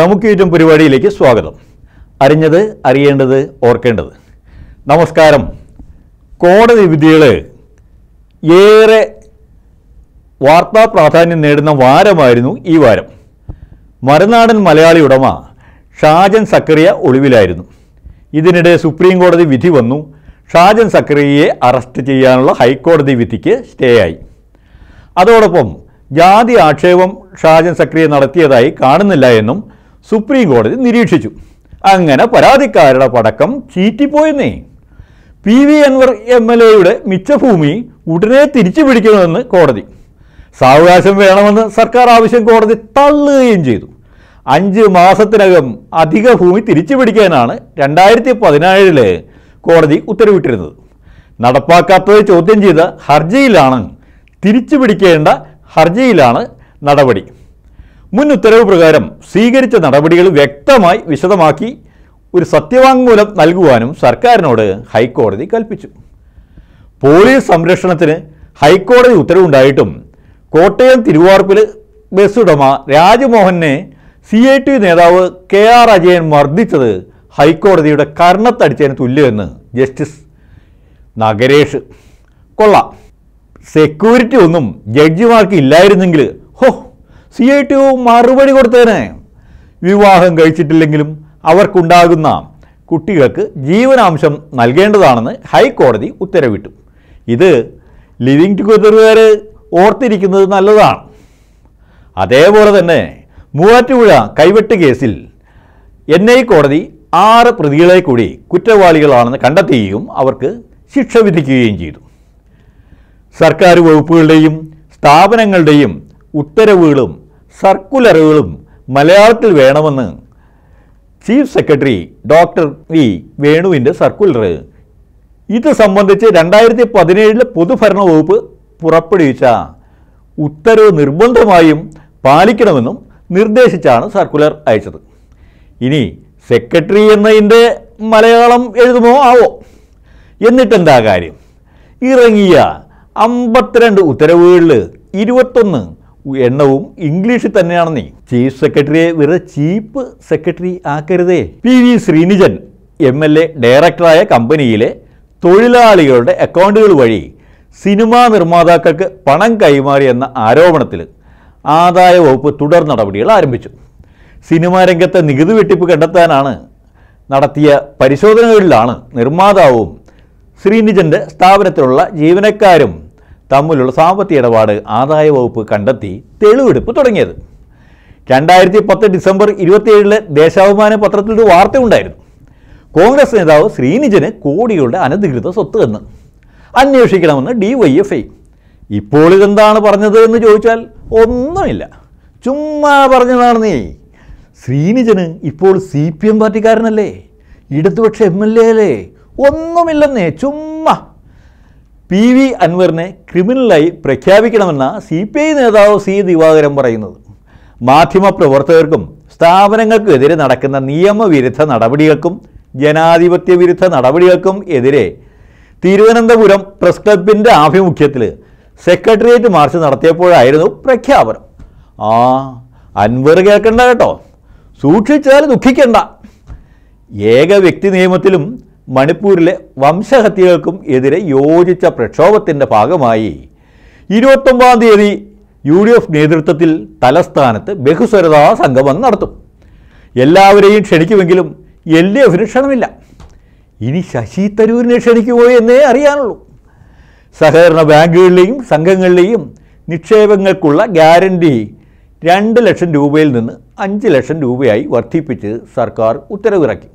നമുക്കേറ്റം പരിപാടിയിലേക്ക് സ്വാഗതം അറിഞ്ഞത് അറിയേണ്ടത് ഓർക്കേണ്ടത് നമസ്കാരം കോടതി വിധികൾ ഏറെ വാർത്താ പ്രാധാന്യം നേടുന്ന വാരമായിരുന്നു ഈ വാരം മരനാടൻ മലയാളി ഉടമ ഷാജൻ സക്കറിയ ഒളിവിലായിരുന്നു ഇതിനിടെ സുപ്രീം കോടതി വിധി വന്നു ഷാജൻ സക്കറിയയെ അറസ്റ്റ് ചെയ്യാനുള്ള ഹൈക്കോടതി വിധിക്ക് സ്റ്റേ ആയി അതോടൊപ്പം ജാതി ആക്ഷേപം ഷാജൻ സക്രിയ നടത്തിയതായി കാണുന്നില്ല എന്നും സുപ്രീം കോടതി നിരീക്ഷിച്ചു അങ്ങനെ പരാതിക്കാരുടെ പടക്കം ചീറ്റിപ്പോയെന്നേ P V Anvar M L എയുടെ മിച്ചഭൂമി ഉടനെ തിരിച്ചു പിടിക്കണമെന്ന് കോടതി സാവകാശം വേണമെന്ന് സർക്കാർ ആവശ്യം കോടതി തള്ളുകയും ചെയ്തു അഞ്ച് മാസത്തിനകം അധിക ഭൂമി തിരിച്ചു പിടിക്കാനാണ് രണ്ടായിരത്തി പതിനേഴില് കോടതി ഉത്തരവിട്ടിരുന്നത് നടപ്പാക്കാത്തത് ചോദ്യം ചെയ്ത ഹർജിയിലാണ് തിരിച്ചു പിടിക്കേണ്ട ഹർജിയിലാണ് നടപടി മുൻ ഉത്തരവ് പ്രകാരം സ്വീകരിച്ച നടപടികൾ വ്യക്തമായി വിശദമാക്കി ഒരു സത്യവാങ്മൂലം നൽകുവാനും സർക്കാരിനോട് ഹൈക്കോടതി കൽപ്പിച്ചു പോലീസ് സംരക്ഷണത്തിന് ഹൈക്കോടതി ഉത്തരവുണ്ടായിട്ടും കോട്ടയം തിരുവാർപ്പിൽ ബസ് ഉടമ രാജമോഹനെ സി ഐ ടി നേതാവ് കെ ആർ അജയൻ മർദ്ദിച്ചത് ഹൈക്കോടതിയുടെ കർണത്തടിച്ചതിന് തുല്യമെന്ന് ജസ്റ്റിസ് നഗരേഷ് കൊള്ളാം സെക്യൂരിറ്റി ഒന്നും ജഡ്ജിമാർക്ക് ഇല്ലായിരുന്നെങ്കിൽ ഹോ സി ഐ ടി മറുപടി കൊടുത്തേനെ വിവാഹം കഴിച്ചിട്ടില്ലെങ്കിലും അവർക്കുണ്ടാകുന്ന കുട്ടികൾക്ക് ജീവനാംശം നൽകേണ്ടതാണെന്ന് ഹൈക്കോടതി ഉത്തരവിട്ടു ഇത് ലിവിങ് ടുഗദറുകാർ ഓർത്തിരിക്കുന്നത് നല്ലതാണ് അതേപോലെ തന്നെ മൂവാറ്റുപുഴ കൈവെട്ട് കേസിൽ എൻ ഐ കോടതി ആറ് പ്രതികളെ കൂടി കുറ്റവാളികളാണെന്ന് കണ്ടെത്തുകയും അവർക്ക് ശിക്ഷ വിധിക്കുകയും ചെയ്തു സർക്കാർ വകുപ്പുകളുടെയും സ്ഥാപനങ്ങളുടെയും ഉത്തരവുകളും സർക്കുലറുകളും മലയാളത്തിൽ വേണമെന്ന് ചീഫ് സെക്രട്ടറി ഡോക്ടർ വി വേണുവിൻ്റെ സർക്കുലർ ഇത് സംബന്ധിച്ച് രണ്ടായിരത്തി പതിനേഴിലെ പൊതുഭരണ വകുപ്പ് പുറപ്പെടുവിച്ച ഉത്തരവ് നിർബന്ധമായും പാലിക്കണമെന്നും നിർദ്ദേശിച്ചാണ് സർക്കുലർ അയച്ചത് ഇനി സെക്രട്ടറി എന്നതിൻ്റെ മലയാളം എഴുതുമോ ആവോ എന്നിട്ടെന്താ കാര്യം ഇറങ്ങിയ അമ്പത്തിരണ്ട് ഉത്തരവുകളിൽ ഇരുപത്തൊന്ന് എണ്ണവും ഇംഗ്ലീഷിൽ തന്നെയാണ് നീ ചീഫ് സെക്രട്ടറിയെ വെറുതെ ചീഫ് സെക്രട്ടറി ആക്കരുതേ P V Sreenijan M L A ഡയറക്ടറായ കമ്പനിയിലെ തൊഴിലാളികളുടെ അക്കൗണ്ടുകൾ വഴി സിനിമാ നിർമ്മാതാക്കൾക്ക് പണം കൈമാറിയെന്ന ആരോപണത്തിൽ ആദായ വകുപ്പ് തുടർ നടപടികൾ ആരംഭിച്ചു സിനിമാ രംഗത്തെ നികുതി വെട്ടിപ്പ് കണ്ടെത്താനാണ് നടത്തിയ പരിശോധനകളിലാണ് നിർമ്മാതാവും ശ്രീനിജൻ്റെ സ്ഥാപനത്തിലുള്ള ജീവനക്കാരും തമ്മിലുള്ള സാമ്പത്തിക ഇടപാട് ആദായ വകുപ്പ് കണ്ടെത്തി തെളിവെടുപ്പ് തുടങ്ങിയത് രണ്ടായിരത്തി പത്ത് ഡിസംബർ ഇരുപത്തിയേഴിലെ ദേശാഭിമാന പത്രത്തിൽ ഒരു വാർത്തയുണ്ടായിരുന്നു കോൺഗ്രസ് നേതാവ് ശ്രീനിജന് കോടികളുടെ അനധികൃത സ്വത്ത് എന്ന് അന്വേഷിക്കണമെന്ന് ഡി വൈ എഫ് ഐ ഇപ്പോൾ ഇതെന്താണ് പറഞ്ഞത് എന്ന് ചോദിച്ചാൽ ഒന്നുമില്ല ചുമ്മാ പറഞ്ഞതാണ് നീ ശ്രീനിജന് ഇപ്പോൾ സി പി എം പാർട്ടിക്കാരനല്ലേ ഇടതുപക്ഷ എം എൽ എ അല്ലേ ഒന്നുമില്ലെന്നേ ചുമ്മാ പി വി അൻവറിനെ ക്രിമിനലായി പ്രഖ്യാപിക്കണമെന്ന സി പി ഐ നേതാവ് സി ദിവാകരൻ പറയുന്നത് മാധ്യമപ്രവർത്തകർക്കും സ്ഥാപനങ്ങൾക്കെതിരെ നടക്കുന്ന നിയമവിരുദ്ധ നടപടികൾക്കും ജനാധിപത്യ വിരുദ്ധ നടപടികൾക്കും എതിരെ തിരുവനന്തപുരം പ്രസ് ക്ലബിൻ്റെ ആഭിമുഖ്യത്തിൽ സെക്രട്ടേറിയറ്റ് മാർച്ച് നടത്തിയപ്പോഴായിരുന്നു പ്രഖ്യാപനം ആ അൻവർ കേൾക്കണ്ട കേട്ടോ സൂക്ഷിച്ചാൽ ദുഃഖിക്കണ്ട ഏക വ്യക്തി നിയമത്തിലും മണിപ്പൂരിലെ വംശഹത്യകൾക്കും എതിരെ യോജിച്ച പ്രക്ഷോഭത്തിൻ്റെ ഭാഗമായി ഇരുപത്തൊമ്പതാം തീയതി യു ഡി എഫ് നേതൃത്വത്തിൽ തലസ്ഥാനത്ത് ബഹുസ്വരതാ സംഗമം നടത്തും എല്ലാവരെയും ക്ഷണിക്കുമെങ്കിലും എൽ ഡി എഫിന് ക്ഷണമില്ല ഇനി ശശി തരൂരിനെ ക്ഷണിക്കുമോ എന്നേ അറിയാനുള്ളൂ സഹകരണ ബാങ്കുകളിലെയും സംഘങ്ങളിലെയും നിക്ഷേപങ്ങൾക്കുള്ള ഗ്യാരണ്ടി രണ്ട് ലക്ഷം രൂപയിൽ നിന്ന് അഞ്ച് ലക്ഷം രൂപയായി വർദ്ധിപ്പിച്ച് സർക്കാർ ഉത്തരവിറക്കി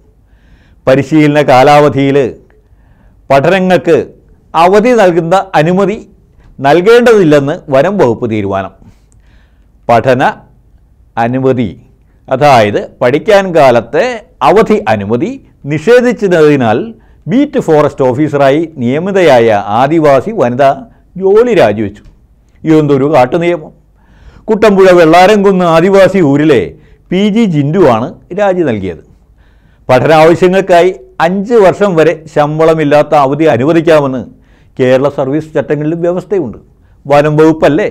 പരിശീലന കാലാവധിയിൽ പഠനങ്ങൾക്ക് അവധി നൽകുന്ന അനുമതി നൽകേണ്ടതില്ലെന്ന് വനം വകുപ്പ് തീരുമാനം പഠന അനുമതി അതായത് പഠിക്കാൻ കാലത്തെ അവധി അനുമതി നിഷേധിച്ചതിനാൽ ബീറ്റ് ഫോറസ്റ്റ് ഓഫീസറായി നിയമിതയായ ആദിവാസി വനിത ജോലി രാജിവെച്ചു ഇതെന്തൊരു കാട്ടുനിയമം കുട്ടമ്പുഴ വെള്ളാരംകുന്ന് ആദിവാസി ഊരിലെ പി ജി ജിൻഡുവാണ് രാജി നൽകിയത് പഠനാവശ്യങ്ങൾക്കായി അഞ്ച് വർഷം വരെ ശമ്പളമില്ലാത്ത അവധി അനുവദിക്കാമെന്ന് കേരള സർവീസ് ചട്ടങ്ങളിൽ വ്യവസ്ഥയുണ്ട് വനം വകുപ്പല്ലേ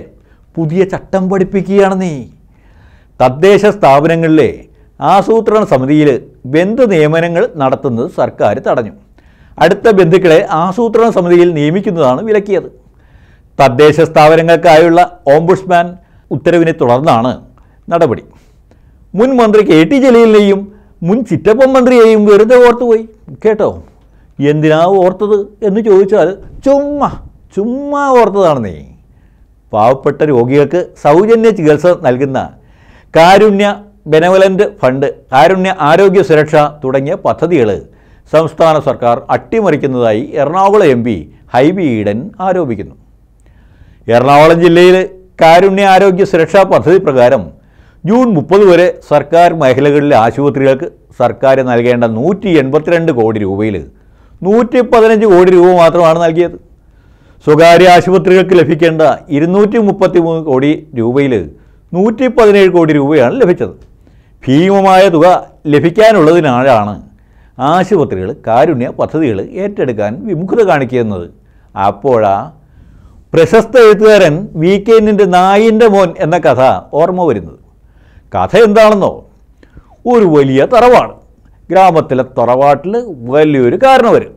പുതിയ ചട്ടം പഠിപ്പിക്കുകയാണ് നീ തദ്ദേശ സ്ഥാപനങ്ങളിലെ ആസൂത്രണ സമിതിയിൽ ബന്ധു നിയമനങ്ങൾ നടത്തുന്നത് സർക്കാർ തടഞ്ഞു അടുത്ത ബന്ധുക്കളെ ആസൂത്രണ സമിതിയിൽ നിയമിക്കുന്നതാണ് വിലക്കിയത് തദ്ദേശ സ്ഥാപനങ്ങൾക്കായുള്ള ഓംബുഡ്സ്മാൻ ഉത്തരവിനെ തുടർന്നാണ് നടപടി മുൻ മന്ത്രി കെ ടി ജലീലിനെയും മുൻ ചിറ്റപ്പം മന്ത്രിയെയും വെറുതെ ഓർത്തുപോയി കേട്ടോ എന്തിനാ ഓർത്തത് എന്ന് ചോദിച്ചാൽ ചുമ്മാ ചുമ്മാ ഓർത്തതാണെന്നേ പാവപ്പെട്ട രോഗികൾക്ക് സൗജന്യ ചികിത്സ നൽകുന്ന കാരുണ്യ ബെനവലൻ്റ് ഫണ്ട് കാരുണ്യ ആരോഗ്യ സുരക്ഷ തുടങ്ങിയ പദ്ധതികൾ സംസ്ഥാന സർക്കാർ അട്ടിമറിക്കുന്നതായി എറണാകുളം എം പി ഹൈബി ഈഡൻ ആരോപിക്കുന്നു എറണാകുളം ജില്ലയിൽ കാരുണ്യ ആരോഗ്യ സുരക്ഷാ പദ്ധതി പ്രകാരം ജൂൺ മുപ്പത് വരെ സർക്കാർ മേഖലകളിലെ ആശുപത്രികൾക്ക് സർക്കാർ നൽകേണ്ട നൂറ്റി എൺപത്തിരണ്ട് കോടി രൂപയിൽ നൂറ്റി പതിനഞ്ച് കോടി രൂപ മാത്രമാണ് നൽകിയത് സ്വകാര്യ ആശുപത്രികൾക്ക് ലഭിക്കേണ്ട ഇരുന്നൂറ്റി മുപ്പത്തി മൂന്ന് കോടി രൂപയിൽ നൂറ്റി പതിനേഴ് കോടി രൂപയാണ് ലഭിച്ചത് ഭീമമായ തുക ലഭിക്കാനുള്ളതിനാലാണ് ആശുപത്രികൾ കാരുണ്യ പദ്ധതികൾ ഏറ്റെടുക്കാൻ വിമുഖത കാണിക്കുന്നത് അപ്പോഴാ പ്രശസ്ത എഴുത്തുകാരൻ വി കെ എന്നിൻ്റെ നായിൻ്റെ മോൻ എന്ന കഥ ഓർമ്മ വരുന്നത് കഥ എന്താണെന്നോ ഒരു വലിയ തറവാണ് ഗ്രാമത്തിലെ തറവാട്ടിൽ വലിയൊരു കാരണം വരും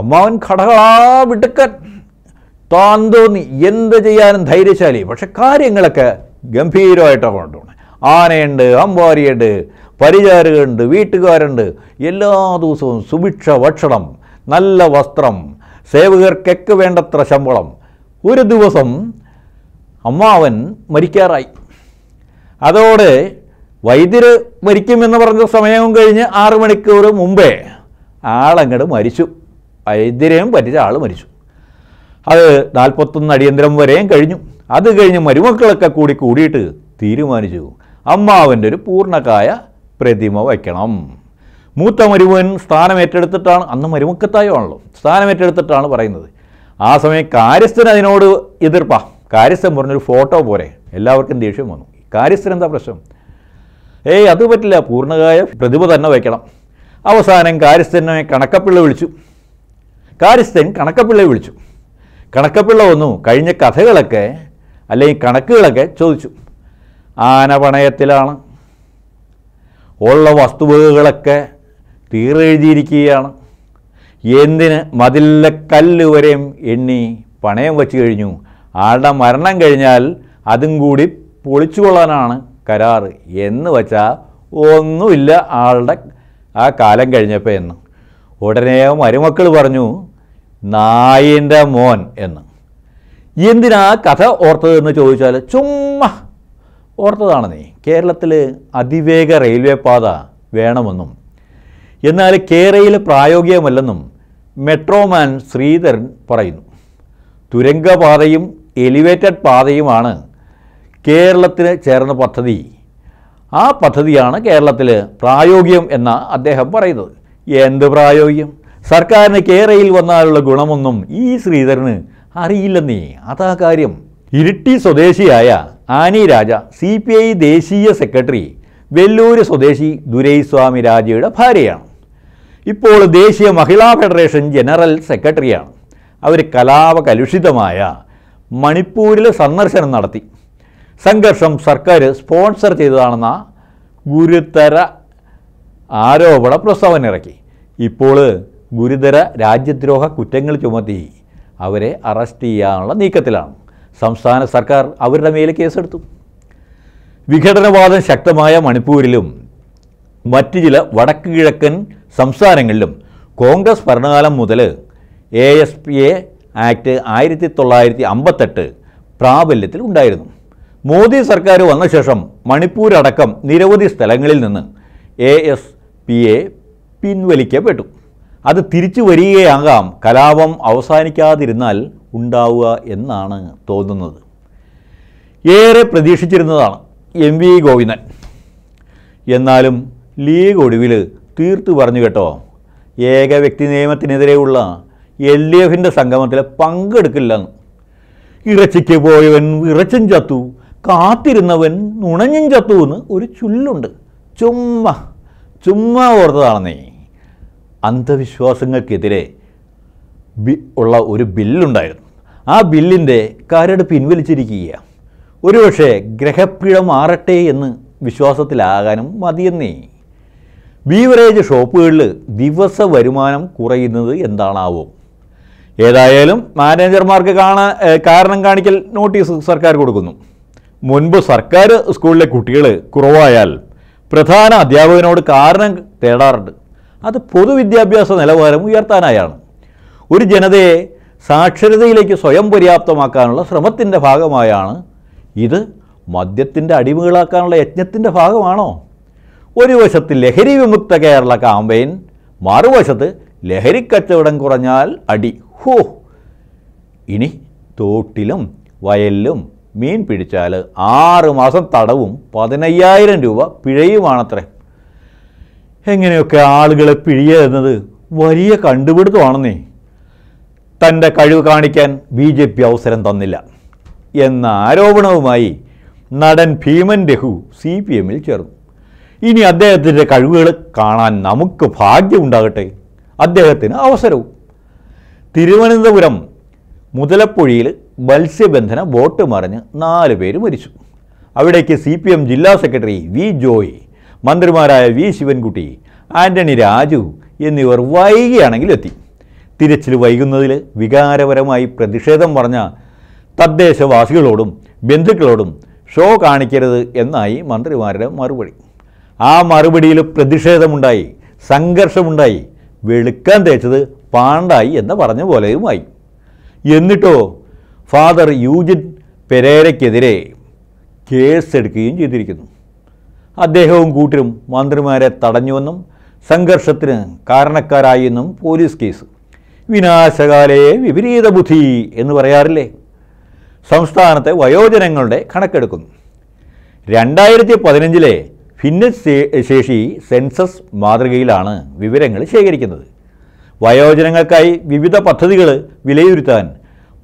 അമ്മാവൻ ഘടകളാ വിടുക്കൻ താൻ തോന്നി എന്ത് ചെയ്യാനും ധൈര്യശാലി പക്ഷെ കാര്യങ്ങളൊക്കെ ഗംഭീരമായിട്ടാണ് കൊണ്ടുപോകണം ആനയുണ്ട് അമ്പാരിയുണ്ട് പരിചാരകുണ്ട് വീട്ടുകാരുണ്ട് എല്ലാ ദിവസവും സുഭിക്ഷ ഭക്ഷണം നല്ല വസ്ത്രം സേവകർക്കൊക്കെ വേണ്ടത്ര ശമ്പളം ഒരു ദിവസം അമ്മാവൻ മരിക്കാറായി അതോടെ വൈദ്യർ മരിക്കുമെന്ന് പറഞ്ഞ സമയവും കഴിഞ്ഞ് ആറ് മണിക്കൂർ മുമ്പേ ആളങ്ങോട് മരിച്ചു വൈദ്യരെയും പറ്റിച്ച ആൾ മരിച്ചു അത് നാൽപ്പത്തൊന്ന് അടിയന്തരം വരെയും കഴിഞ്ഞു അത് കഴിഞ്ഞ് മരുമക്കളൊക്കെ കൂടി കൂടിയിട്ട് തീരുമാനിച്ചു അമ്മാവൻ്റെ ഒരു പൂർണ്ണകായ പ്രതിമ വയ്ക്കണം മൂത്ത മരുമൻ സ്ഥാനമേറ്റെടുത്തിട്ടാണ് അന്ന് സ്ഥാനം സ്ഥാനമേറ്റെടുത്തിട്ടാണ് പറയുന്നത് ആ സമയം കാര്യസ്ഥന് അതിനോട് എതിർപ്പാ കാര്യസ്ഥൻ പറഞ്ഞൊരു ഫോട്ടോ പോരെ എല്ലാവർക്കും ദേഷ്യം വന്നു കാര്യസ്ഥന എന്താ പ്രശ്നം ഏയ് അത് പറ്റില്ല പൂർണ്ണകായ പ്രതിഭ തന്നെ വയ്ക്കണം അവസാനം കാര്യസ്ഥനെ കണക്കപ്പിള്ള വിളിച്ചു കാര്യസ്ഥൻ കണക്കപ്പിള്ള വിളിച്ചു കണക്കപ്പിള്ള വന്നു കഴിഞ്ഞ കഥകളൊക്കെ അല്ലെങ്കിൽ കണക്കുകളൊക്കെ ചോദിച്ചു ആന പണയത്തിലാണ് ഉള്ള വസ്തുവകകളൊക്കെ തീറെഴുതിയിരിക്കുകയാണ് എന്തിന് മതിലെ കല്ല് വരെയും എണ്ണി പണയം വച്ചു കഴിഞ്ഞു ആളുടെ മരണം കഴിഞ്ഞാൽ അതും കൂടി പൊളിച്ചുകൊള്ളാനാണ് കരാർ എന്ന് വച്ചാൽ ഒന്നുമില്ല ആളുടെ ആ കാലം കഴിഞ്ഞപ്പോൾ എന്ന് ഉടനെ മരുമക്കൾ പറഞ്ഞു നായിൻ്റെ മോൻ എന്ന് എന്തിനാ കഥ ഓർത്തതെന്ന് ചോദിച്ചാൽ ചുമ്മാ ഓർത്തതാണ് നീ കേരളത്തിൽ അതിവേഗ റെയിൽവേ പാത വേണമെന്നും എന്നാൽ കേരയിൽ പ്രായോഗികമല്ലെന്നും മെട്രോമാൻ ശ്രീധരൻ പറയുന്നു തുരങ്കപാതയും എലിവേറ്റഡ് പാതയുമാണ് കേരളത്തിന് ചേർന്ന പദ്ധതി ആ പദ്ധതിയാണ് കേരളത്തിൽ പ്രായോഗികം എന്ന അദ്ദേഹം പറയുന്നത് എന്ത് പ്രായോഗികം സർക്കാരിന് കേരയിൽ വന്നാലുള്ള ഗുണമൊന്നും ഈ ശ്രീധരന് അറിയില്ലെന്നേ അതാ കാര്യം ഇരിട്ടി സ്വദേശിയായ Annie Raja C P I ദേശീയ സെക്രട്ടറി വെല്ലൂര് സ്വദേശി ദുരൈസ്വാമി രാജയുടെ ഭാര്യയാണ് ഇപ്പോൾ ദേശീയ മഹിളാ ഫെഡറേഷൻ ജനറൽ സെക്രട്ടറിയാണ് അവർ കലാപകലുഷിതമായ മണിപ്പൂരിൽ സന്ദർശനം നടത്തി സംഘർഷം സർക്കാർ സ്പോൺസർ ചെയ്തതാണെന്ന ഗുരുതര ആരോപണ പ്രസ്താവന ഇറക്കി ഇപ്പോൾ ഗുരുതര രാജ്യദ്രോഹ കുറ്റങ്ങൾ ചുമത്തി അവരെ അറസ്റ്റ് ചെയ്യാനുള്ള നീക്കത്തിലാണ് സംസ്ഥാന സർക്കാർ അവരുടെ മേലെ കേസെടുത്തു വിഘടനവാദം ശക്തമായ മണിപ്പൂരിലും മറ്റ് ചില വടക്ക് കിഴക്കൻ സംസ്ഥാനങ്ങളിലും കോൺഗ്രസ് ഭരണകാലം മുതൽ A S P A act ആയിരത്തി തൊള്ളായിരത്തി അമ്പത്തെട്ട് പ്രാബല്യത്തിൽ ഉണ്ടായിരുന്നു മോദി സർക്കാർ വന്ന ശേഷം മണിപ്പൂരടക്കം നിരവധി സ്ഥലങ്ങളിൽ നിന്ന് എ എസ് പി എ പിൻവലിക്കപ്പെട്ടു അത് തിരിച്ചു വരികയാകാം കലാപം അവസാനിക്കാതിരുന്നാൽ ഉണ്ടാവുക എന്നാണ് തോന്നുന്നത് ഏറെ പ്രതീക്ഷിച്ചിരുന്നതാണ് എം വി ഗോവിന്ദൻ എന്നാലും ലീഗ് ഒടുവിൽ തീർത്തു പറഞ്ഞു കേട്ടോ ഏക വ്യക്തി നിയമത്തിനെതിരെയുള്ള എൽ ഡി എഫിൻ്റെ സംഗമത്തിൽ പങ്കെടുക്കില്ലെന്ന് ഇറച്ചിക്ക് പോയവൻ ഇറച്ചും ചത്തു കാത്തിരുന്നവൻ നുണഞ്ഞും ചത്തുവെന്ന് ഒരു ചുല്ലുണ്ട് ചുമ്മാ ചുമ്മാ ഓർത്തതാണെന്നേ അന്ധവിശ്വാസങ്ങൾക്കെതിരെ ബി ഉള്ള ഒരു ബില്ലുണ്ടായിരുന്നു ആ ബില്ലിൻ്റെ കരട് പിൻവലിച്ചിരിക്കുകയാണ് ഒരുപക്ഷെ ഗ്രഹപ്പിഴ മാറട്ടെ എന്ന് വിശ്വാസത്തിലാകാനും മതിയെന്നേ ബീവറേജ് ഷോപ്പുകളിൽ ദിവസ വരുമാനം കുറയുന്നത് എന്താണാവും ഏതായാലും മാനേജർമാർക്ക് കാണാൻ കാരണം കാണിക്കൽ നോട്ടീസ് സർക്കാർ കൊടുക്കുന്നു മുൻപ് സർക്കാർ സ്കൂളിലെ കുട്ടികൾ കുറവായാൽ പ്രധാന അധ്യാപകനോട് കാരണം തേടാറുണ്ട് അത് പൊതുവിദ്യാഭ്യാസ നിലവാരം ഉയർത്താനായാണ് ഒരു ജനതയെ സാക്ഷരതയിലേക്ക് സ്വയം പര്യാപ്തമാക്കാനുള്ള ശ്രമത്തിൻ്റെ ഭാഗമായാണ് ഇത് മദ്യത്തിൻ്റെ അടിമകളാക്കാനുള്ള യജ്ഞത്തിൻ്റെ ഭാഗമാണോ ഒരു വശത്ത് ലഹരി വിമുക്ത കേരള കാമ്പയിൻ മറുവശത്ത് ലഹരിക്കച്ചവടം കുറഞ്ഞാൽ അടി ഹോ ഇനി തോട്ടിലും വയലിലും മീൻ പിടിച്ചാൽ ആറ് മാസം തടവും പതിനയ്യായിരം രൂപ പിഴയുമാണത്രേ എങ്ങനെയൊക്കെ ആളുകളെ പിഴിയുക എന്നത് വലിയ കണ്ടുപിടുത്തമാണെന്നേ തൻ്റെ കഴിവ് കാണിക്കാൻ ബി ജെ പി അവസരം തന്നില്ല എന്ന ആരോപണവുമായി നടൻ ഭീമൻ രഘു സി പി എമ്മിൽ ചേർന്നു ഇനി അദ്ദേഹത്തിൻ്റെ കഴിവുകൾ കാണാൻ നമുക്ക് ഭാഗ്യമുണ്ടാകട്ടെ അദ്ദേഹത്തിന് അവസരവും തിരുവനന്തപുരം മുതലപ്പൊഴിയിൽ മത്സ്യബന്ധന ബോട്ട് മറിഞ്ഞ് നാല് പേര് മരിച്ചു അവിടേക്ക് സി പി എം ജില്ലാ സെക്രട്ടറി വി ജോയ് മന്ത്രിമാരായ വി ശിവൻകുട്ടി ആൻ്റണി രാജു എന്നിവർ എത്തി തിരച്ചിൽ വൈകുന്നതിൽ വികാരപരമായി പ്രതിഷേധം പറഞ്ഞ തദ്ദേശവാസികളോടും ബന്ധുക്കളോടും ഷോ കാണിക്കരുത് എന്നായി മന്ത്രിമാരുടെ മറുപടി ആ മറുപടിയിൽ പ്രതിഷേധമുണ്ടായി സംഘർഷമുണ്ടായി വെളുക്കാൻ തേച്ചത് പാണ്ടായി എന്ന് പറഞ്ഞ പോലെയുമായി എന്നിട്ടോ ഫാദർ യൂജിൻ പെരേരയ്ക്കെതിരെ കേസെടുക്കുകയും ചെയ്തിരിക്കുന്നു അദ്ദേഹവും കൂട്ടരും മന്ത്രിമാരെ തടഞ്ഞുവെന്നും സംഘർഷത്തിന് കാരണക്കാരായെന്നും പോലീസ് കേസ് വിനാശകാലയെ വിപരീത ബുദ്ധി എന്ന് പറയാറില്ലേ സംസ്ഥാനത്തെ വയോജനങ്ങളുടെ കണക്കെടുക്കുന്നു രണ്ടായിരത്തി പതിനഞ്ചിലെ ശേഷി സെൻസസ് മാതൃകയിലാണ് വിവരങ്ങൾ ശേഖരിക്കുന്നത് വയോജനങ്ങൾക്കായി വിവിധ പദ്ധതികൾ വിലയിരുത്താൻ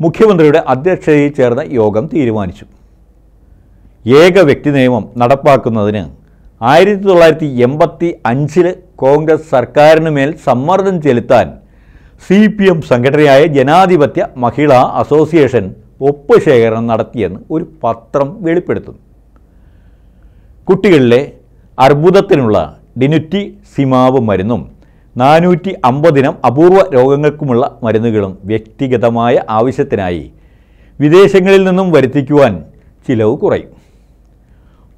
മുഖ്യമന്ത്രിയുടെ അധ്യക്ഷതയിൽ ചേർന്ന യോഗം തീരുമാനിച്ചു ഏക വ്യക്തി നിയമം നടപ്പാക്കുന്നതിന് ആയിരത്തി തൊള്ളായിരത്തി എൺപത്തി അഞ്ചിൽ കോൺഗ്രസ് സർക്കാരിന് മേൽ സമ്മർദ്ദം ചെലുത്താൻ സി പി എം സംഘടനയായ ജനാധിപത്യ മഹിളാ അസോസിയേഷൻ ഒപ്പ് ശേഖരണം നടത്തിയെന്ന് ഒരു പത്രം വെളിപ്പെടുത്തുന്നു കുട്ടികളിലെ അർബുദത്തിനുള്ള ഡിനുറ്റി സിമാവ് മരുന്നും നാനൂറ്റി അമ്പതിനം അപൂർവ രോഗങ്ങൾക്കുമുള്ള മരുന്നുകളും വ്യക്തിഗതമായ ആവശ്യത്തിനായി വിദേശങ്ങളിൽ നിന്നും വരുത്തിക്കുവാൻ ചിലവ് കുറയും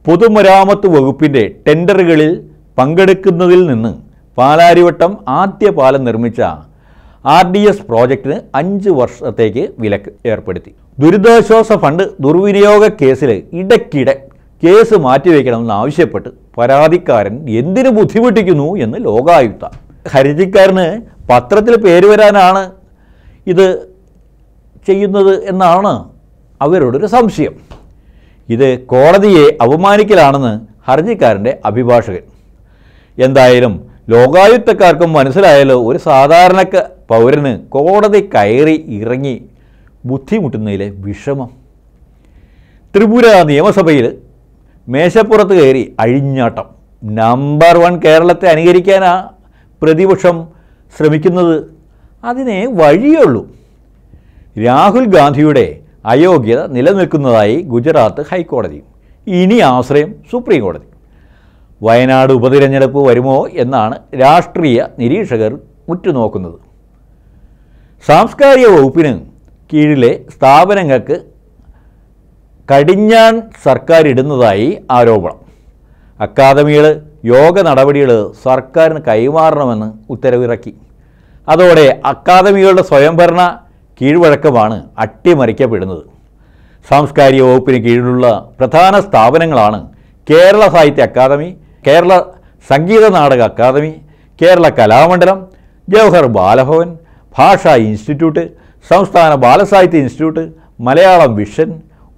പൊതുമരാമത്ത് വകുപ്പിൻ്റെ ടെൻഡറുകളിൽ പങ്കെടുക്കുന്നതിൽ നിന്ന് പാലാരിവട്ടം ആദ്യ പാലം നിർമ്മിച്ച ആർ ഡി എസ് പ്രോജക്റ്റിന് അഞ്ച് വർഷത്തേക്ക് വിലക്ക് ഏർപ്പെടുത്തി ദുരിതാശ്വാസ ഫണ്ട് ദുർവിനിയോഗ കേസിൽ ഇടയ്ക്കിടെ കേസ് മാറ്റിവെക്കണമെന്ന് ആവശ്യപ്പെട്ട് പരാതിക്കാരൻ എന്തിനു ബുദ്ധിമുട്ടിക്കുന്നു എന്ന് ലോകായുക്ത ഹരിജിക്കാരന് പത്രത്തിൽ പേര് വരാനാണ് ഇത് ചെയ്യുന്നത് എന്നാണ് അവരോടൊരു സംശയം ഇത് കോടതിയെ അവമാനിക്കലാണെന്ന് ഹർജിക്കാരൻ്റെ അഭിഭാഷകൻ എന്തായാലും ലോകായുക്തക്കാർക്കും മനസ്സിലായാലോ ഒരു സാധാരണ പൗരന് കോടതി കയറി ഇറങ്ങി ബുദ്ധിമുട്ടുന്നതിലെ വിഷമം ത്രിപുര നിയമസഭയിൽ മേശപ്പുറത്ത് കയറി അഴിഞ്ഞാട്ടം നമ്പർ വൺ കേരളത്തെ അനുകരിക്കാനാണ് പ്രതിപക്ഷം ശ്രമിക്കുന്നത് അതിനെ വഴിയുള്ളൂ രാഹുൽ ഗാന്ധിയുടെ അയോഗ്യത നിലനിൽക്കുന്നതായി ഗുജറാത്ത് ഹൈക്കോടതി ഇനി ആശ്രയം സുപ്രീം കോടതി വയനാട് ഉപതിരഞ്ഞെടുപ്പ് വരുമോ എന്നാണ് രാഷ്ട്രീയ നിരീക്ഷകർ ഉറ്റുനോക്കുന്നത് സാംസ്കാരിക വകുപ്പിന് കീഴിലെ സ്ഥാപനങ്ങൾക്ക് കടിഞ്ഞാൻ സർക്കാർ ഇടുന്നതായി ആരോപണം അക്കാദമികൾ യോഗ നടപടികൾ സർക്കാരിന് കൈമാറണമെന്ന് ഉത്തരവിറക്കി അതോടെ അക്കാദമികളുടെ സ്വയംഭരണ കീഴ്വഴക്കമാണ് അട്ടിമറിക്കപ്പെടുന്നത് സാംസ്കാരിക വകുപ്പിന് കീഴിലുള്ള പ്രധാന സ്ഥാപനങ്ങളാണ് കേരള സാഹിത്യ academy Kerala Sangeetha Nataka academy Kerala Kalamandalam Jawahar Balabhavan Bhasha institute സംസ്ഥാന ബാലസാഹിത്യ ഇൻസ്റ്റിറ്റ്യൂട്ട് മലയാളം വിഷൻ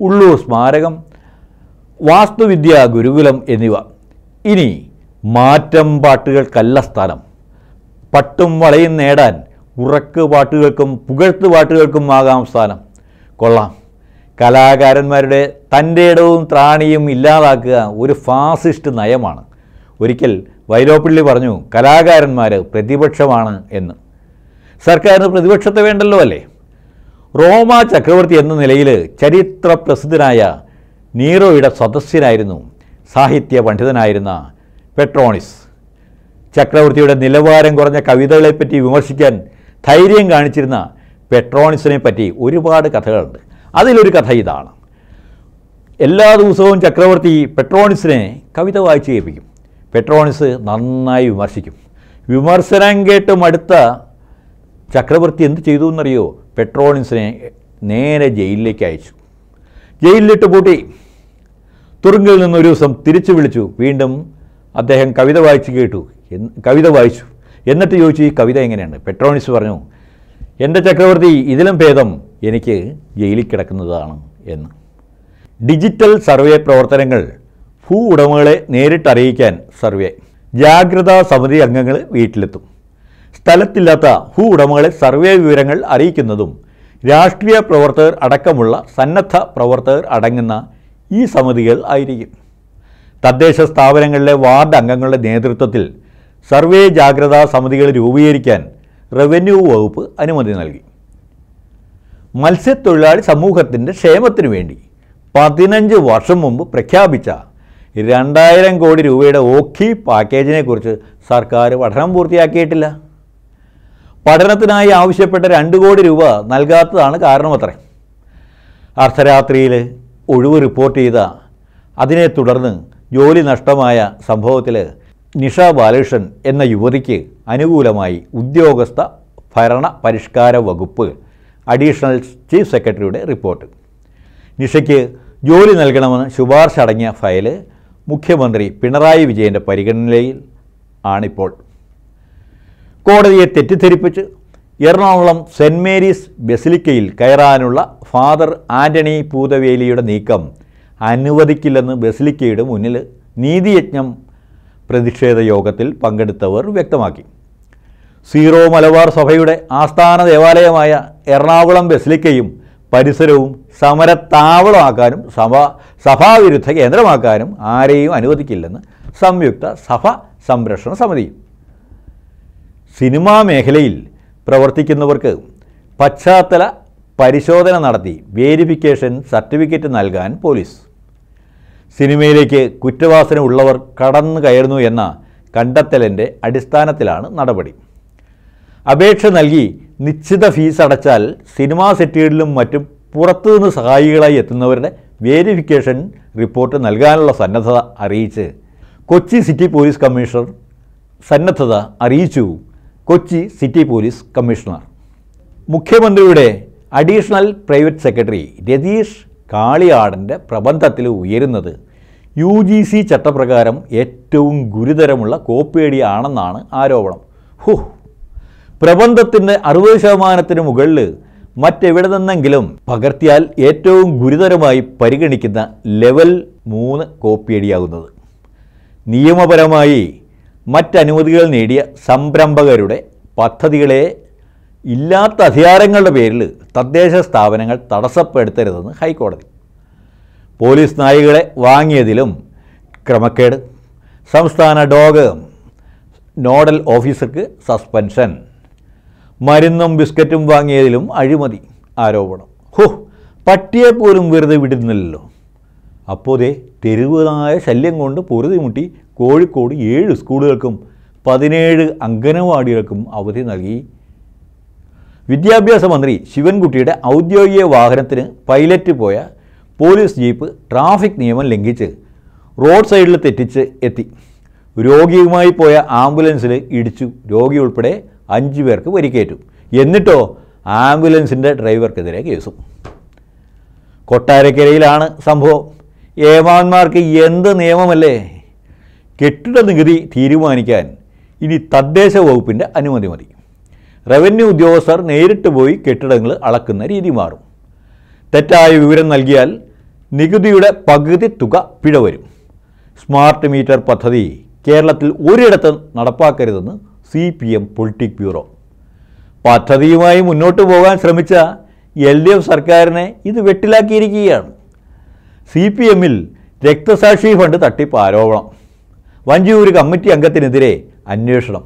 ഉള്ളൂർ സ്മാരകം വാസ്തുവിദ്യാ ഗുരുകുലം എന്നിവ ഇനി മാറ്റം പാട്ടുകൾക്കല്ല സ്ഥാനം പട്ടും വളയും നേടാൻ ഉറക്ക് പാട്ടുകൾക്കും പുകഴ്ത്ത് പാട്ടുകൾക്കും ആകാം സ്ഥാനം കൊള്ളാം കലാകാരന്മാരുടെ തൻ്റെ ഇടവും ത്രാണിയും ഇല്ലാതാക്കുക ഒരു ഫാസിസ്റ്റ് നയമാണ് ഒരിക്കൽ വൈലോപ്പിള്ളി പറഞ്ഞു കലാകാരന്മാർ പ്രതിപക്ഷമാണ് എന്ന് സർക്കാരിന് പ്രതിപക്ഷത്തെ വേണ്ടല്ലോ അല്ലേ റോമ ചക്രവർത്തി എന്ന നിലയിൽ ചരിത്ര പ്രസിദ്ധനായ നീറോയുടെ സദസ്യനായിരുന്നു സാഹിത്യ പണ്ഡിതനായിരുന്ന പെട്രോണിസ് ചക്രവർത്തിയുടെ നിലവാരം കുറഞ്ഞ കവിതകളെപ്പറ്റി വിമർശിക്കാൻ ധൈര്യം കാണിച്ചിരുന്ന പെട്രോണിസിനെ പറ്റി ഒരുപാട് കഥകളുണ്ട് അതിലൊരു കഥ ഇതാണ് എല്ലാ ദിവസവും ചക്രവർത്തി പെട്രോണിസിനെ കവിത വായിച്ചു കേൾപ്പിക്കും പെട്രോണിസ് നന്നായി വിമർശിക്കും വിമർശനം കേട്ട് മടുത്ത ചക്രവർത്തി എന്ത് ചെയ്തു എന്നറിയോ പെട്രോണിസിനെ നേരെ ജയിലിലേക്ക് അയച്ചു ജയിലിലിട്ട് പൂട്ടി തുറുങ്കിൽ നിന്ന് ഒരു ദിവസം തിരിച്ചു വിളിച്ചു വീണ്ടും അദ്ദേഹം കവിത വായിച്ച് കേട്ടു കവിത വായിച്ചു എന്നിട്ട് ചോദിച്ചു ഈ കവിത എങ്ങനെയാണ് പെട്രോണിസ് പറഞ്ഞു എൻ്റെ ചക്രവർത്തി ഇതിലും ഭേദം എനിക്ക് ജയിലിൽ കിടക്കുന്നതാണ് എന്ന് ഡിജിറ്റൽ സർവേ പ്രവർത്തനങ്ങൾ ഭൂ ഉടമകളെ നേരിട്ട് അറിയിക്കാൻ സർവേ ജാഗ്രതാ സമിതി അംഗങ്ങൾ വീട്ടിലെത്തും സ്ഥലത്തില്ലാത്ത ഭൂ ഉടമകളെ സർവേ വിവരങ്ങൾ അറിയിക്കുന്നതും രാഷ്ട്രീയ പ്രവർത്തകർ അടക്കമുള്ള സന്നദ്ധ പ്രവർത്തകർ അടങ്ങുന്ന ഈ സമിതികൾ ആയിരിക്കും തദ്ദേശ സ്ഥാപനങ്ങളിലെ വാർഡ് അംഗങ്ങളുടെ നേതൃത്വത്തിൽ സർവേ ജാഗ്രതാ സമിതികൾ രൂപീകരിക്കാൻ റവന്യൂ വകുപ്പ് അനുമതി നൽകി മത്സ്യത്തൊഴിലാളി സമൂഹത്തിൻ്റെ ക്ഷേമത്തിനു വേണ്ടി പതിനഞ്ച് വർഷം മുമ്പ് പ്രഖ്യാപിച്ച രണ്ടായിരം കോടി രൂപയുടെ ഓഖി പാക്കേജിനെക്കുറിച്ച് സർക്കാർ പഠനം പൂർത്തിയാക്കിയിട്ടില്ല പഠനത്തിനായി ആവശ്യപ്പെട്ട രണ്ട് കോടി രൂപ നൽകാത്തതാണ് കാരണമത്രേ അർദ്ധരാത്രിയിൽ ഒഴിവ് റിപ്പോർട്ട് ചെയ്ത അതിനെ തുടർന്ന് ജോലി നഷ്ടമായ സംഭവത്തിൽ നിഷ ബാലകൃഷ്ണൻ എന്ന യുവതിക്ക് അനുകൂലമായി ഉദ്യോഗസ്ഥ ഭരണ പരിഷ്കാര വകുപ്പ് അഡീഷണൽ ചീഫ് സെക്രട്ടറിയുടെ റിപ്പോർട്ട് നിഷയ്ക്ക് ജോലി നൽകണമെന്ന് ശുപാർശ അടങ്ങിയ ഫയൽ മുഖ്യമന്ത്രി പിണറായി വിജയൻ്റെ പരിഗണനയിൽ ആണിപ്പോൾ കോടതിയെ തെറ്റിദ്ധരിപ്പിച്ച് എറണാകുളം സെൻറ്റ് മേരീസ് ബെസിലിക്കയിൽ കയറാനുള്ള ഫാദർ ആൻ്റണി പൂതവേലിയുടെ നീക്കം അനുവദിക്കില്ലെന്ന് ബസിലിക്കയുടെ മുന്നിൽ നീതിയജ്ഞം പ്രതിഷേധ യോഗത്തിൽ പങ്കെടുത്തവർ വ്യക്തമാക്കി സീറോ മലബാർ സഭയുടെ ആസ്ഥാന ദേവാലയമായ എറണാകുളം ബസിലിക്കയും പരിസരവും സമരത്താവളമാക്കാനും സഭ സഭാവിരുദ്ധ കേന്ദ്രമാക്കാനും ആരെയും അനുവദിക്കില്ലെന്ന് സംയുക്ത സഭ സംരക്ഷണ സമിതി സിനിമാ മേഖലയിൽ പ്രവർത്തിക്കുന്നവർക്ക് പശ്ചാത്തല പരിശോധന നടത്തി വേരിഫിക്കേഷൻ സർട്ടിഫിക്കറ്റ് നൽകാൻ പോലീസ് സിനിമയിലേക്ക് കുറ്റവാസന ഉള്ളവർ കടന്നു കയറുന്നു എന്ന കണ്ടെത്തലിൻ്റെ അടിസ്ഥാനത്തിലാണ് നടപടി അപേക്ഷ നൽകി നിശ്ചിത ഫീസ് അടച്ചാൽ സിനിമാ സെറ്റുകളിലും മറ്റും പുറത്തുനിന്ന് സഹായികളായി എത്തുന്നവരുടെ വേരിഫിക്കേഷൻ റിപ്പോർട്ട് നൽകാനുള്ള സന്നദ്ധത അറിയിച്ച് കൊച്ചി സിറ്റി പോലീസ് കമ്മീഷണർ സന്നദ്ധത അറിയിച്ചു കൊച്ചി സിറ്റി പോലീസ് കമ്മീഷണർ മുഖ്യമന്ത്രിയുടെ അഡീഷണൽ പ്രൈവറ്റ് സെക്രട്ടറി രതീഷ് കാളിയാടൻ്റെ പ്രബന്ധത്തിൽ ഉയരുന്നത് യു ജി സി ചട്ടപ്രകാരം ഏറ്റവും ഗുരുതരമുള്ള ആണെന്നാണ് ആരോപണം ഹു പ്രബന്ധത്തിൻ്റെ അറുപത് ശതമാനത്തിന് മുകളിൽ മറ്റെവിടെ നിന്നെങ്കിലും പകർത്തിയാൽ ഏറ്റവും ഗുരുതരമായി പരിഗണിക്കുന്ന ലെവൽ മൂന്ന് കോപ്പിയടിയാകുന്നത് നിയമപരമായി മറ്റനുമതികൾ നേടിയ സംരംഭകരുടെ പദ്ധതികളെ ഇല്ലാത്ത അധികാരങ്ങളുടെ പേരിൽ തദ്ദേശ സ്ഥാപനങ്ങൾ തടസ്സപ്പെടുത്തരുതെന്ന് ഹൈക്കോടതി പോലീസ് നായികളെ വാങ്ങിയതിലും ക്രമക്കേട് സംസ്ഥാന ഡോഗ് നോഡൽ ഓഫീസർക്ക് സസ്പെൻഷൻ മരുന്നും ബിസ്ക്കറ്റും വാങ്ങിയതിലും അഴിമതി ആരോപണം ഹോ പട്ടിയെ പോലും വെറുതെ വിടുന്നില്ലല്ലോ അപ്പോൾ ദേ ശല്യം കൊണ്ട് പൊറുതിമുട്ടി കോഴിക്കോട് ഏഴ് സ്കൂളുകൾക്കും പതിനേഴ് അംഗനവാടികൾക്കും അവധി നൽകി വിദ്യാഭ്യാസ മന്ത്രി ശിവൻകുട്ടിയുടെ ഔദ്യോഗിക വാഹനത്തിന് പൈലറ്റ് പോയ പോലീസ് ജീപ്പ് ട്രാഫിക് നിയമം ലംഘിച്ച് റോഡ് സൈഡിൽ തെറ്റിച്ച് എത്തി രോഗിയുമായി പോയ ആംബുലൻസിൽ ഇടിച്ചു രോഗി ഉൾപ്പെടെ അഞ്ച് പേർക്ക് പരിക്കേറ്റു എന്നിട്ടോ ആംബുലൻസിൻ്റെ ഡ്രൈവർക്കെതിരെ കേസും കൊട്ടാരക്കരയിലാണ് സംഭവം ഏമാന്മാർക്ക് എന്ത് നിയമമല്ലേ കെട്ടിട നികുതി തീരുമാനിക്കാൻ ഇനി തദ്ദേശ വകുപ്പിൻ്റെ അനുമതി മതി റവന്യൂ ഉദ്യോഗസ്ഥർ നേരിട്ട് പോയി കെട്ടിടങ്ങൾ അളക്കുന്ന രീതി മാറും തെറ്റായ വിവരം നൽകിയാൽ നികുതിയുടെ പകുതി തുക പിഴ വരും സ്മാർട്ട് മീറ്റർ പദ്ധതി കേരളത്തിൽ ഒരിടത്ത് നടപ്പാക്കരുതെന്ന് C P M politic bureau പദ്ധതിയുമായി മുന്നോട്ട് പോകാൻ ശ്രമിച്ച എൽ ഡി എഫ് സർക്കാരിനെ ഇത് വെട്ടിലാക്കിയിരിക്കുകയാണ് സി പി എമ്മിൽ രക്തസാക്ഷി ഫണ്ട് തട്ടിപ്പ് ആരോപണം വഞ്ചിയൂർ കമ്മിറ്റി അംഗത്തിനെതിരെ അന്വേഷണം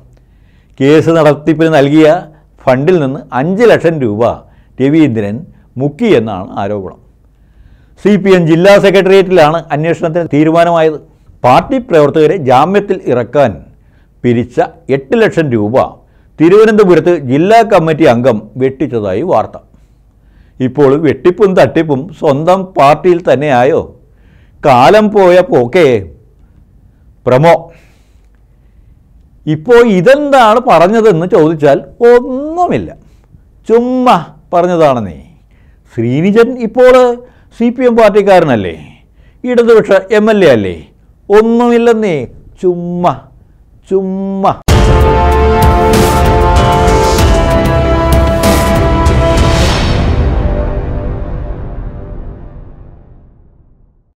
കേസ് നടത്തിപ്പിന് നൽകിയ ഫണ്ടിൽ നിന്ന് അഞ്ച് ലക്ഷം രൂപ രവീന്ദ്രൻ മുക്കി എന്നാണ് ആരോപണം സി പി എം ജില്ലാ സെക്രട്ടേറിയറ്റിലാണ് അന്വേഷണത്തിന് തീരുമാനമായത് പാർട്ടി പ്രവർത്തകരെ ജാമ്യത്തിൽ ഇറക്കാൻ പിരിച്ച എട്ട് ലക്ഷം രൂപ തിരുവനന്തപുരത്ത് ജില്ലാ കമ്മിറ്റി അംഗം വെട്ടിച്ചതായി വാർത്ത ഇപ്പോൾ വെട്ടിപ്പും തട്ടിപ്പും സ്വന്തം പാർട്ടിയിൽ തന്നെയായോ കാലം പോയ പോക്കേ പ്രമോ ഇപ്പോൾ ഇതെന്താണ് പറഞ്ഞതെന്ന് ചോദിച്ചാൽ ഒന്നുമില്ല ചുമ്മാ പറഞ്ഞതാണ് നീ ശ്രീനിജൻ ഇപ്പോൾ സി പി എം പാർട്ടിക്കാരനല്ലേ ഇടതുപക്ഷ എം എൽ എ അല്ലേ ഒന്നുമില്ലെന്നേ ചുമ്മാ ചുമ്മാ